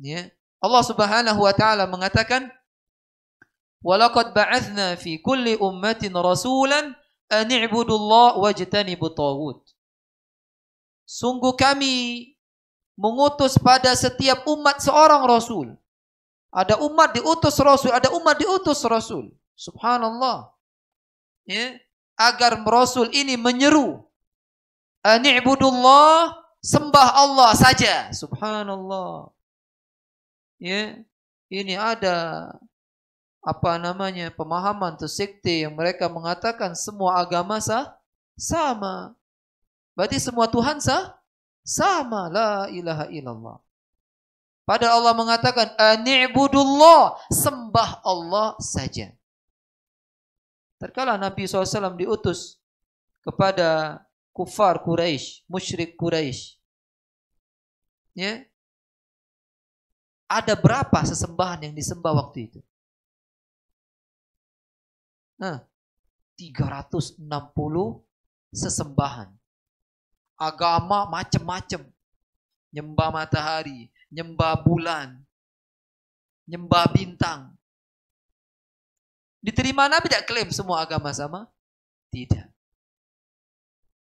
Ya. Allah Subhanahu wa taala mengatakan Walaqad ba'athna fi kulli ummatin rasulan an i'budullah wajtanibut tawud. Sungguh kami mengutus pada setiap umat seorang rasul. Ada umat diutus rasul, ada umat diutus rasul. Subhanallah. Ya, agar rasul ini menyeru an i'budullah sembah Allah saja. Subhanallah ya ini ada apa namanya pemahaman tuh sekte yang mereka mengatakan semua agama sah sama. Berarti semua Tuhan sah sama la ilaha illallah. Pada Allah mengatakan ani'budullah, sembah Allah saja. Terkala Nabi SAW diutus kepada kufar Quraisy, musyrik Quraisy. Ya, ada berapa sesembahan yang disembah waktu itu? Nah, 360 sesembahan. Agama macam-macam. Nyembah matahari, nyembah bulan, nyembah bintang. Diterima Nabi tidak klaim semua agama sama? Tidak.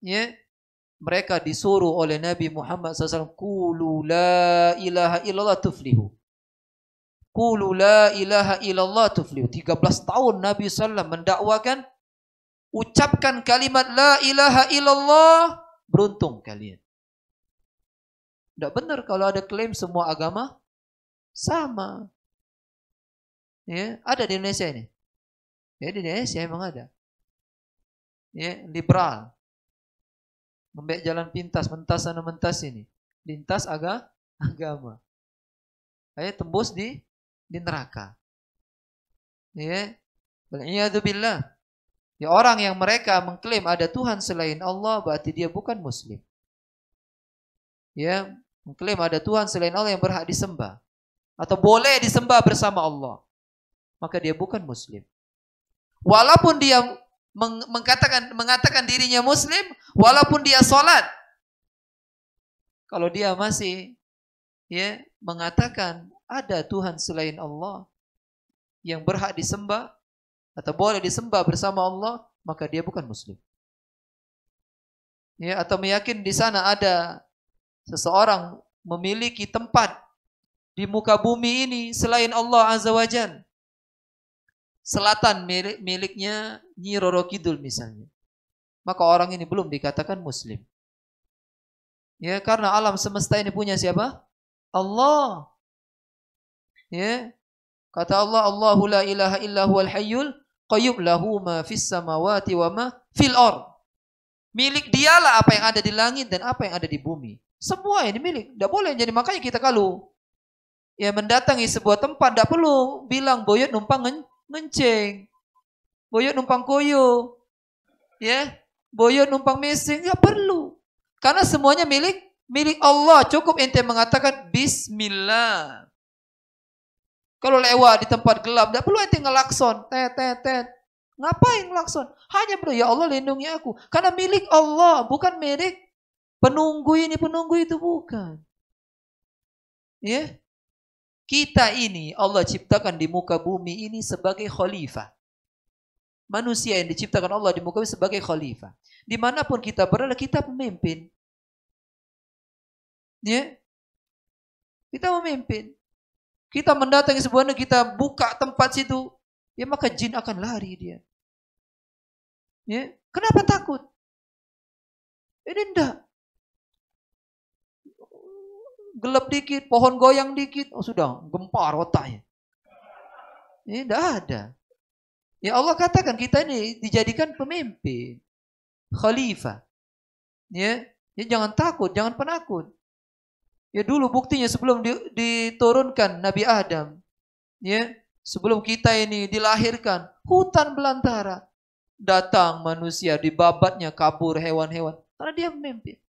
Ya, mereka disuruh oleh Nabi Muhammad SAW, Kulu la ilaha illallah tuflihu. Qulu la ilaha illallah tuflihu. 13 tahun Nabi SAW mendakwakan. Ucapkan kalimat la ilaha illallah. Beruntung kalian. Tidak benar kalau ada klaim semua agama sama. Ya, ada di Indonesia ini. Ya, di Indonesia memang ada. Ya, liberal. Membaik jalan pintas, mentas sana mentas ini. Lintas aga, agama. Ayo tembus di di neraka. Ya. Wal'iyadzubillah. Ya orang yang mereka mengklaim ada Tuhan selain Allah berarti dia bukan muslim. Ya, mengklaim ada Tuhan selain Allah yang berhak disembah atau boleh disembah bersama Allah, maka dia bukan muslim. Walaupun dia mengatakan mengatakan dirinya muslim, walaupun dia sholat kalau dia masih ya mengatakan ada Tuhan selain Allah yang berhak disembah atau boleh disembah bersama Allah, maka dia bukan muslim. Ya, atau meyakin di sana ada seseorang memiliki tempat di muka bumi ini selain Allah Azza wa Jal. Selatan milik, miliknya Nyi Roro Kidul misalnya. Maka orang ini belum dikatakan muslim. Ya, karena alam semesta ini punya siapa? Allah. Ya. Kata Allah, Allahu la ilaha illa huwal hayyul qayyum lahu ma fis samawati wa ma fil ard. Milik dialah apa yang ada di langit dan apa yang ada di bumi. Semua ini milik. Tidak boleh. Jadi makanya kita kalau ya mendatangi sebuah tempat tidak perlu bilang boyot numpang nge ngenceng. Boyot numpang koyo. Ya. Boyot numpang mesing. Tidak perlu. Karena semuanya milik milik Allah. Cukup ente mengatakan Bismillah. Kalau lewat di tempat gelap, tidak perlu ente ngelakson. Tet, tet, tet. Ngapain ngelakson? Hanya perlu, ya Allah lindungi aku. Karena milik Allah, bukan milik penunggu ini, penunggu itu bukan. Ya, yeah. Kita ini Allah ciptakan di muka bumi ini sebagai khalifah. Manusia yang diciptakan Allah di muka bumi sebagai khalifah. Dimanapun kita berada, kita pemimpin. Ya? Kita memimpin. Kita mendatangi sebuah negeri, kita buka tempat situ, ya maka jin akan lari dia. Ya, kenapa takut? Ya, ini enggak. Gelap dikit, pohon goyang dikit, oh sudah gempar otaknya. Ini ya, enggak ada. Ya Allah katakan kita ini dijadikan pemimpin, khalifah. Ya, ya jangan takut, jangan penakut. Ya dulu buktinya sebelum di, diturunkan Nabi Adam. Ya, sebelum kita ini dilahirkan, hutan belantara. Datang manusia di babatnya kabur hewan-hewan karena dia mimpi.